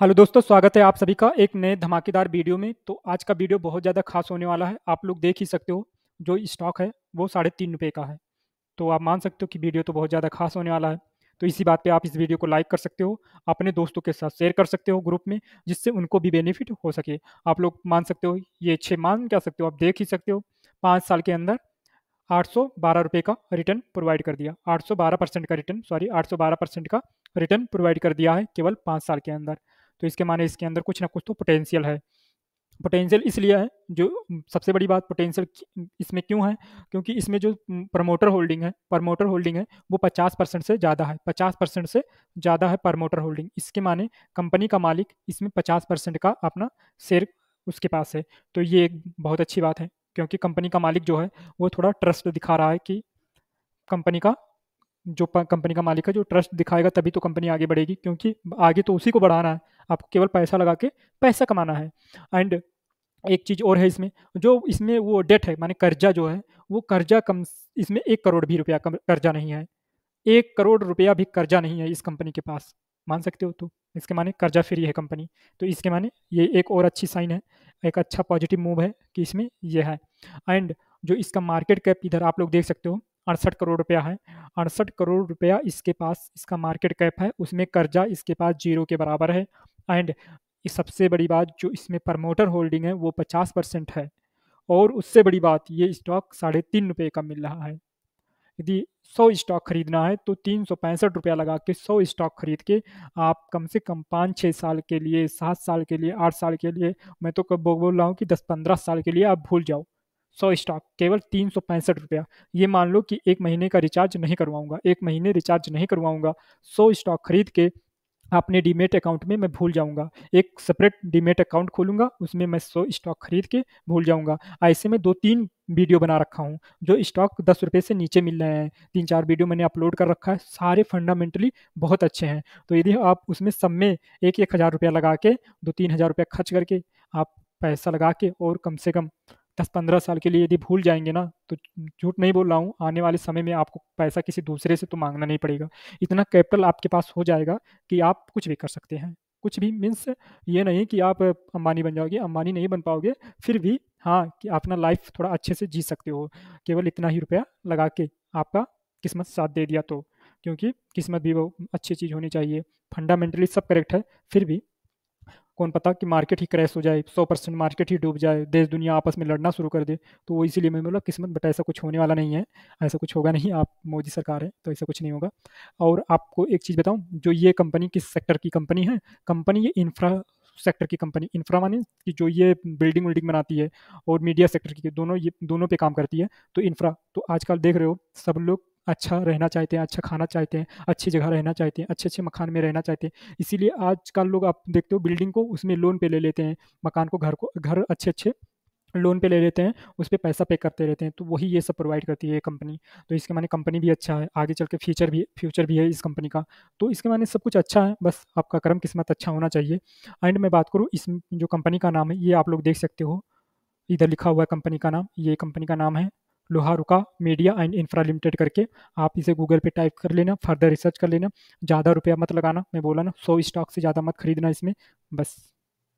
hello दोस्तों स्वागत है आप सभी का एक नए धमाकेदार वीडियो में तो आज का वीडियो बहुत ज़्यादा खास होने वाला है आप लोग देख ही सकते हो जो स्टॉक है वो साढ़े तीन रुपये का है तो आप मान सकते हो कि वीडियो तो बहुत ज़्यादा खास होने वाला है तो इसी बात पे आप इस वीडियो को लाइक कर सकते हो अपने दोस्तों के साथ शेयर कर सकते हो ग्रुप में जिससे उनको भी बेनिफिट हो सके आप लोग मान सकते हो ये छः मान क्या सकते हो आप देख ही सकते हो पाँच साल के अंदर आठ सौ बारह रुपये का रिटर्न प्रोवाइड कर दिया आठ सौ बारह परसेंट का रिटर्न सॉरी आठ सौ बारह परसेंट का रिटर्न प्रोवाइड कर दिया है केवल पाँच साल के अंदर तो इसके माने इसके अंदर कुछ ना कुछ तो पोटेंशियल है पोटेंशियल इसलिए है जो सबसे बड़ी बात पोटेंशियल इसमें क्यों है क्योंकि इसमें जो प्रमोटर होल्डिंग है प्रमोटर होल्डिंग है वो 50 परसेंट से ज़्यादा है 50 परसेंट से ज़्यादा है प्रमोटर होल्डिंग इसके माने कंपनी का मालिक इसमें 50 परसेंट का अपना शेयर उसके पास है तो ये एक बहुत अच्छी बात है क्योंकि कंपनी का मालिक जो है वो थोड़ा ट्रस्ट दिखा रहा है कि कंपनी का जो कंपनी का मालिक है जो ट्रस्ट दिखाएगा तभी तो कंपनी आगे बढ़ेगी क्योंकि आगे तो उसी को बढ़ाना है आपको केवल पैसा लगा के पैसा कमाना है एंड एक चीज़ और है इसमें जो इसमें वो डेट है माने कर्जा जो है वो कर्जा कम इसमें एक करोड़ भी रुपया कर्जा नहीं है एक करोड़ रुपया भी कर्जा नहीं है इस कंपनी के पास मान सकते हो तो इसके माने कर्जा फ्री है कंपनी तो इसके माने ये एक और अच्छी साइन है एक अच्छा पॉजिटिव मूव है कि इसमें यह है एंड जो इसका मार्केट कैप इधर आप लोग देख सकते हो अड़सठ करोड़ रुपया है अड़सठ करोड़ रुपया इसके पास इसका मार्केट कैप है उसमें कर्जा इसके पास जीरो के बराबर है एंड सबसे बड़ी बात जो इसमें प्रमोटर होल्डिंग है वो पचास परसेंट है और उससे बड़ी बात ये स्टॉक साढ़े तीन रुपये का मिल रहा है यदि सौ स्टॉक खरीदना है तो तीन सौ पैंसठ रुपया लगा के सौ स्टॉक खरीद के आप कम से कम पाँच छः साल के लिए सात साल के लिए आठ साल के लिए मैं तो कब बोल रहा हूँ कि दस पंद्रह साल के लिए आप भूल जाओ सौ स्टॉक केवल तीन सौ पैंसठ रुपया ये मान लो कि एक महीने का रिचार्ज नहीं करवाऊंगा एक महीने रिचार्ज नहीं करवाऊंगा सौ स्टॉक खरीद के अपने डीमेट अकाउंट में मैं भूल जाऊंगा एक सेपरेट डीमेट अकाउंट खोलूंगा उसमें मैं सौ स्टॉक खरीद के भूल जाऊंगा ऐसे में दो तीन वीडियो बना रखा हूँ जो स्टॉक दस रुपये से नीचे मिल रहे हैं तीन चार वीडियो मैंने अपलोड कर रखा है सारे फंडामेंटली बहुत अच्छे हैं तो यदि आप उसमें सब में एक एक हज़ार रुपया लगा के दो तीन हज़ार रुपया खर्च करके आप पैसा लगा के और कम से कम दस पंद्रह साल के लिए यदि भूल जाएंगे ना तो झूठ नहीं बोल रहा हूँ आने वाले समय में आपको पैसा किसी दूसरे से तो मांगना नहीं पड़ेगा इतना कैपिटल आपके पास हो जाएगा कि आप कुछ भी कर सकते हैं कुछ भी मीन्स ये नहीं कि आप अंबानी बन जाओगे अंबानी नहीं बन पाओगे फिर भी हाँ कि अपना लाइफ थोड़ा अच्छे से जी सकते हो केवल इतना ही रुपया लगा के आपका किस्मत साथ दे दिया तो क्योंकि किस्मत भी वो अच्छी चीज़ होनी चाहिए फंडामेंटली सब करेक्ट है फिर भी कौन पता कि मार्केट ही क्रैश हो जाए सौ परसेंट मार्केट ही डूब जाए देश दुनिया आपस में लड़ना शुरू कर दे तो वो इसीलिए मैं बोला किस्मत बट ऐसा कुछ होने वाला नहीं है ऐसा कुछ होगा नहीं आप मोदी सरकार है तो ऐसा कुछ नहीं होगा और आपको एक चीज़ बताऊँ जो ये कंपनी किस सेक्टर की कंपनी है कंपनी ये इंफ्रा सेक्टर की कंपनी इंफ्रा माने कि जो ये बिल्डिंग विल्डिंग बनाती है और मीडिया सेक्टर की दोनों ये दोनों पे काम करती है तो इंफ्रा तो आजकल देख रहे हो सब लोग अच्छा रहना चाहते हैं अच्छा खाना चाहते हैं अच्छी जगह रहना चाहते हैं अच्छे अच्छे मकान में रहना चाहते हैं इसीलिए आजकल लोग आप देखते हो बिल्डिंग को उसमें लोन पे ले लेते हैं मकान को घर को घर अच्छे अच्छे लोन पे ले लेते हैं उस पर पैसा पे करते रहते हैं तो वही ये सब प्रोवाइड करती है ये कंपनी तो इसके माने कंपनी भी अच्छा है आगे चल के फ्यूचर भी फ्यूचर भी है इस कंपनी का तो इसके माने सब कुछ अच्छा है बस आपका कर्म किस्मत अच्छा होना चाहिए एंड मैं बात करूँ इस जो कंपनी का नाम है ये आप लोग देख सकते हो इधर लिखा हुआ है कंपनी का नाम ये कंपनी का नाम है Loharuka media and infra limited करके आप इसे गूगल पे टाइप कर लेना फर्दर रिसर्च कर लेना ज़्यादा रुपया मत लगाना मैं बोला ना सौ स्टॉक से ज़्यादा मत खरीदना इसमें बस